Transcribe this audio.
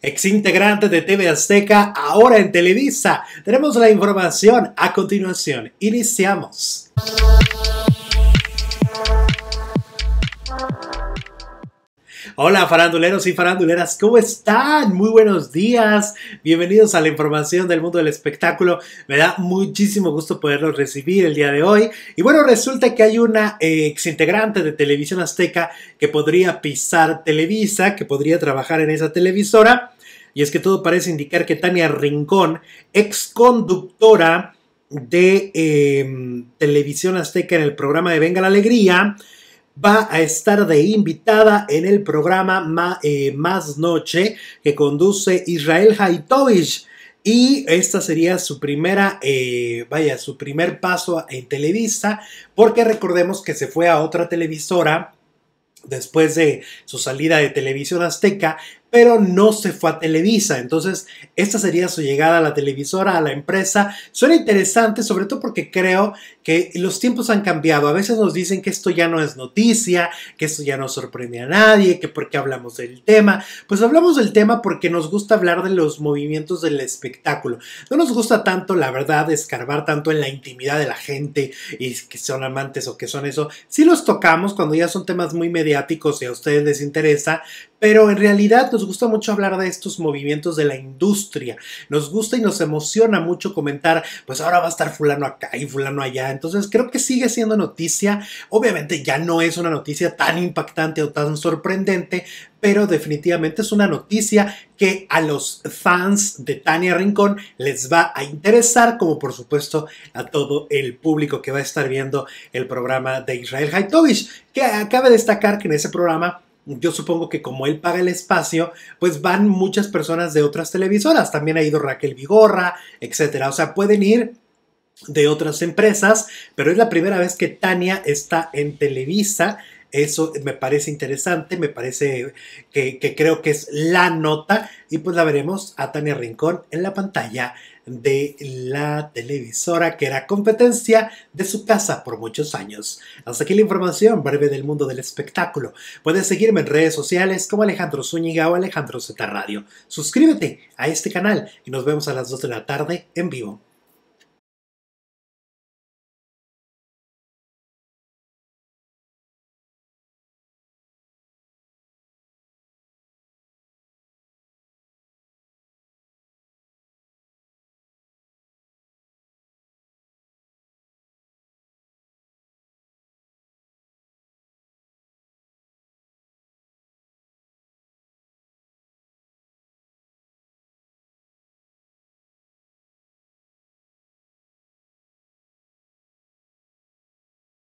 Ex integrante de TV Azteca, ahora en Televisa. Tenemos la información a continuación. Iniciamos. Hola faranduleros y faranduleras, ¿cómo están? Muy buenos días, bienvenidos a la información del mundo del espectáculo. Me da muchísimo gusto poderlos recibir el día de hoy. Y bueno, resulta que hay una exintegrante de Televisión Azteca que podría pisar Televisa, que podría trabajar en esa televisora. Y es que todo parece indicar que Tania Rincón, ex conductora de em, Televisión Azteca en el programa de Venga la Alegría, va a estar de invitada en el programa eh, Más Noche que conduce Israel Haitovich. Y esta sería su primera, eh, vaya, su primer paso en Televisa, porque recordemos que se fue a otra televisora después de su salida de televisión azteca pero no se fue a Televisa. Entonces, esta sería su llegada a la televisora, a la empresa. Suena interesante, sobre todo porque creo que los tiempos han cambiado. A veces nos dicen que esto ya no es noticia, que esto ya no sorprende a nadie, que por qué hablamos del tema. Pues hablamos del tema porque nos gusta hablar de los movimientos del espectáculo. No nos gusta tanto, la verdad, escarbar tanto en la intimidad de la gente y que son amantes o que son eso. Sí los tocamos cuando ya son temas muy mediáticos y a ustedes les interesa, pero en realidad nos gusta mucho hablar de estos movimientos de la industria. Nos gusta y nos emociona mucho comentar, pues ahora va a estar fulano acá y fulano allá. Entonces creo que sigue siendo noticia. Obviamente ya no es una noticia tan impactante o tan sorprendente, pero definitivamente es una noticia que a los fans de Tania Rincón les va a interesar, como por supuesto a todo el público que va a estar viendo el programa de Israel Haitovich, que acabe de destacar que en ese programa yo supongo que como él paga el espacio, pues van muchas personas de otras televisoras. También ha ido Raquel Vigorra, etcétera. O sea, pueden ir de otras empresas, pero es la primera vez que Tania está en Televisa. Eso me parece interesante, me parece que, que creo que es la nota. Y pues la veremos a Tania Rincón en la pantalla de la televisora que era competencia de su casa por muchos años. Hasta aquí la información breve del mundo del espectáculo. Puedes seguirme en redes sociales como Alejandro Zúñiga o Alejandro Z Radio. Suscríbete a este canal y nos vemos a las 2 de la tarde en vivo.